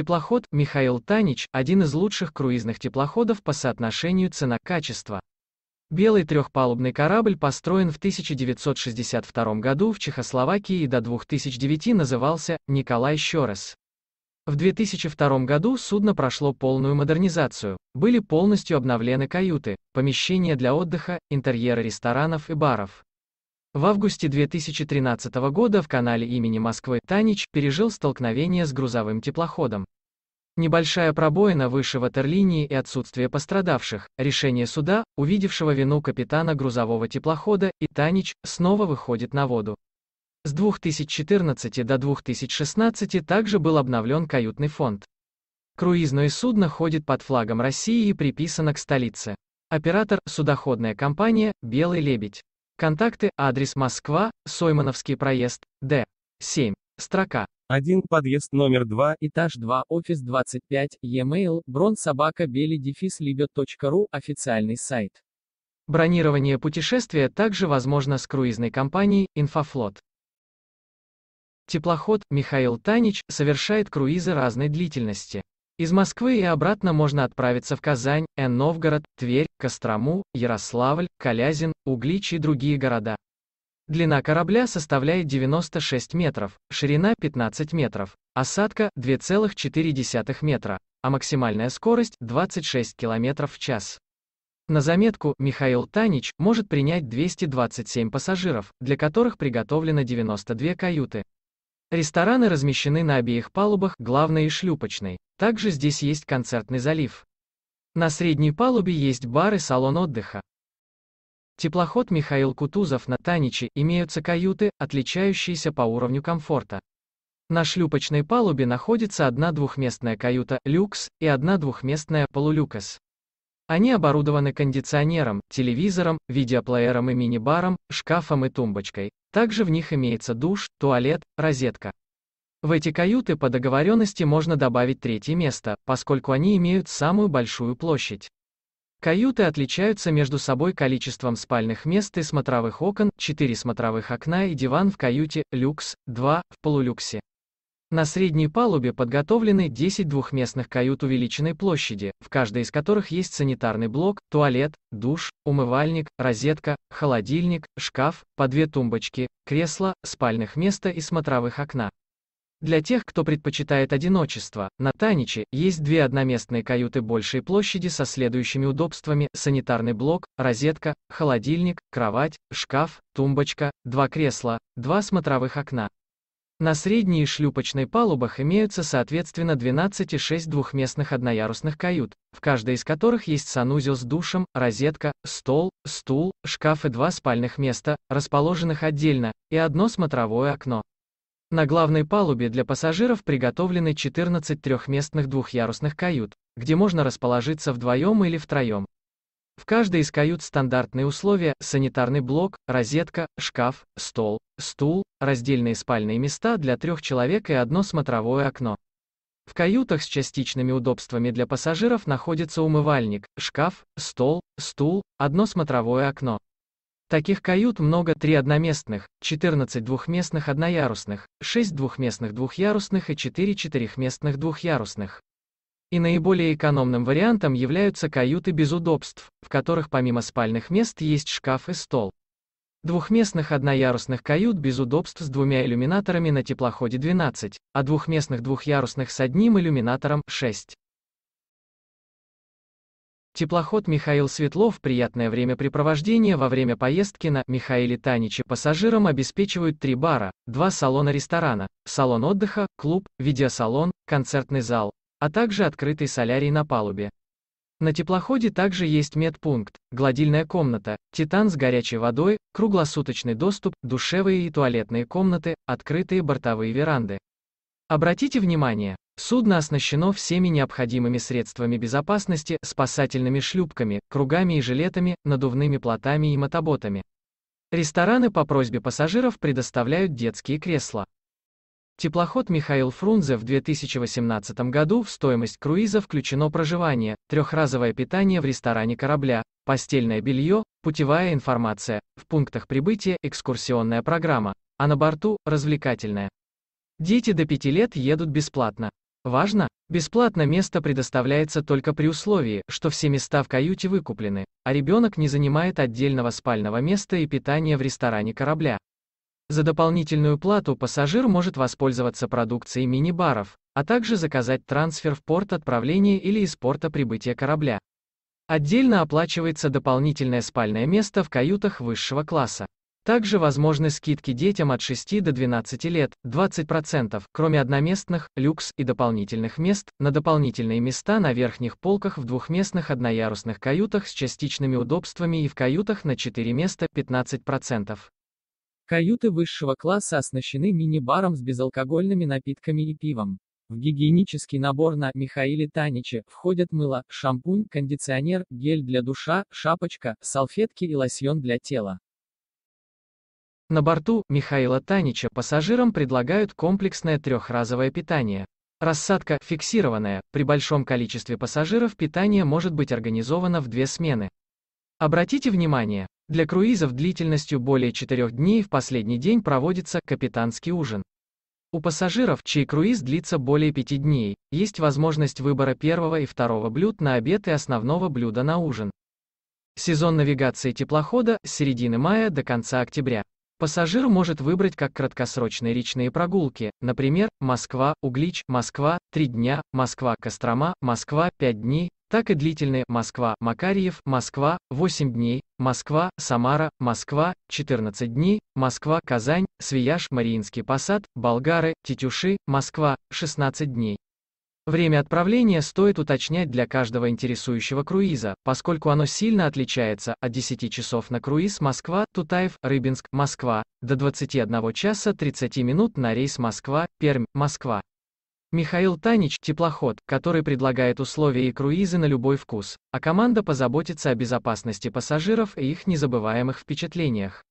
Теплоход «Михаил Танич» – один из лучших круизных теплоходов по соотношению цена-качество. Белый трехпалубный корабль построен в 1962 году в Чехословакии и до 2009 назывался «Николай Щорес». В 2002 году судно прошло полную модернизацию, были полностью обновлены каюты, помещения для отдыха, интерьеры ресторанов и баров. В августе 2013 года в канале имени Москвы Танич пережил столкновение с грузовым теплоходом. Небольшая пробоина выше ватерлинии и отсутствие пострадавших, решение суда, увидевшего вину капитана грузового теплохода, и Танич снова выходит на воду. С 2014 до 2016 также был обновлен каютный фонд. Круизное судно ходит под флагом России и приписано к столице. Оператор – судоходная компания «Белый лебедь». Контакты, адрес Москва, Соймановский проезд, Д. 7. Строка. 1. Подъезд номер 2, этаж 2, офис 25, e-mail, бронсобакабели официальный сайт. Бронирование путешествия также возможно с круизной компанией «Инфофлот». Теплоход «Михаил Танич» совершает круизы разной длительности. Из Москвы и обратно можно отправиться в Казань, Н. Новгород, Тверь, Кострому, Ярославль, Калязин, Углич и другие города. Длина корабля составляет 96 метров, ширина 15 метров, осадка 2,4 метра, а максимальная скорость 26 км в час. На заметку, Михаил Танич может принять 227 пассажиров, для которых приготовлено 92 каюты. Рестораны размещены на обеих палубах, главной и шлюпочной. Также здесь есть концертный залив. На средней палубе есть бар и салон отдыха. Теплоход Михаил Кутузов на Таниче имеются каюты, отличающиеся по уровню комфорта. На шлюпочной палубе находится одна двухместная каюта «Люкс» и одна двухместная «Полулюкас». Они оборудованы кондиционером, телевизором, видеоплеером и мини-баром, шкафом и тумбочкой. Также в них имеется душ, туалет, розетка. В эти каюты по договоренности можно добавить третье место, поскольку они имеют самую большую площадь. Каюты отличаются между собой количеством спальных мест и смотровых окон, 4 смотровых окна и диван в каюте, люкс, 2, в полулюксе. На средней палубе подготовлены 10 двухместных кают увеличенной площади, в каждой из которых есть санитарный блок, туалет, душ, умывальник, розетка, холодильник, шкаф, по две тумбочки, кресло, спальных места и смотровых окна. Для тех, кто предпочитает одиночество, на Таниче есть две одноместные каюты большей площади со следующими удобствами – санитарный блок, розетка, холодильник, кровать, шкаф, тумбочка, два кресла, два смотровых окна. На средней и шлюпочной палубах имеются соответственно 12 и 6 двухместных одноярусных кают, в каждой из которых есть санузел с душем, розетка, стол, стул, шкаф и два спальных места, расположенных отдельно, и одно смотровое окно. На главной палубе для пассажиров приготовлены 14 трехместных двухъярусных кают, где можно расположиться вдвоем или втроем. В каждой из кают стандартные условия, санитарный блок, розетка, шкаф, стол, стул, раздельные спальные места для трех человек и одно смотровое окно. В каютах с частичными удобствами для пассажиров находится умывальник, шкаф, стол, стул, одно смотровое окно. Таких кают много 3 одноместных, 14 двухместных одноярусных, 6 двухместных двухъярусных и 4 четырехместных двухъярусных. И наиболее экономным вариантом являются каюты без удобств, в которых помимо спальных мест есть шкаф и стол. Двухместных одноярусных кают без удобств с двумя иллюминаторами на теплоходе 12, а двухместных двухъярусных с одним иллюминатором 6. Теплоход Михаил Светлов приятное времяпрепровождение во время поездки на Михаиле Таниче пассажирам обеспечивают три бара, два салона ресторана, салон отдыха, клуб, видеосалон, концертный зал, а также открытый солярий на палубе. На теплоходе также есть медпункт, гладильная комната, титан с горячей водой, круглосуточный доступ, душевые и туалетные комнаты, открытые бортовые веранды. Обратите внимание, судно оснащено всеми необходимыми средствами безопасности, спасательными шлюпками, кругами и жилетами, надувными плотами и мотоботами. Рестораны по просьбе пассажиров предоставляют детские кресла. Теплоход Михаил Фрунзе в 2018 году в стоимость круиза включено проживание, трехразовое питание в ресторане корабля, постельное белье, путевая информация, в пунктах прибытия экскурсионная программа, а на борту – развлекательная. Дети до 5 лет едут бесплатно. Важно, бесплатно место предоставляется только при условии, что все места в каюте выкуплены, а ребенок не занимает отдельного спального места и питания в ресторане корабля. За дополнительную плату пассажир может воспользоваться продукцией мини-баров, а также заказать трансфер в порт отправления или из порта прибытия корабля. Отдельно оплачивается дополнительное спальное место в каютах высшего класса. Также возможны скидки детям от 6 до 12 лет, 20%, кроме одноместных, люкс и дополнительных мест, на дополнительные места на верхних полках в двухместных одноярусных каютах с частичными удобствами и в каютах на 4 места, 15%. Каюты высшего класса оснащены мини-баром с безалкогольными напитками и пивом. В гигиенический набор на Михаиле Таниче входят мыло, шампунь, кондиционер, гель для душа, шапочка, салфетки и лосьон для тела. На борту Михаила Танича пассажирам предлагают комплексное трехразовое питание. Рассадка фиксированная, при большом количестве пассажиров питание может быть организовано в две смены. Обратите внимание, для круизов длительностью более 4 дней в последний день проводится капитанский ужин. У пассажиров, чей круиз длится более 5 дней, есть возможность выбора первого и второго блюд на обед и основного блюда на ужин. Сезон навигации теплохода с середины мая до конца октября. Пассажир может выбрать как краткосрочные речные прогулки, например, Москва, Углич, Москва, 3 дня, Москва, Кострома, Москва, 5 дней, так и длительные Москва, Макарьев, Москва, 8 дней, Москва, Самара, Москва, 14 дней, Москва, Казань, Свияж, Мариинский посад, Болгары, Тетюши, Москва, 16 дней. Время отправления стоит уточнять для каждого интересующего круиза, поскольку оно сильно отличается от 10 часов на круиз Москва, Тутаев, Рыбинск, Москва, до 21 часа 30 минут на рейс Москва, Пермь, Москва. Михаил Танич – теплоход, который предлагает условия и круизы на любой вкус, а команда позаботится о безопасности пассажиров и их незабываемых впечатлениях.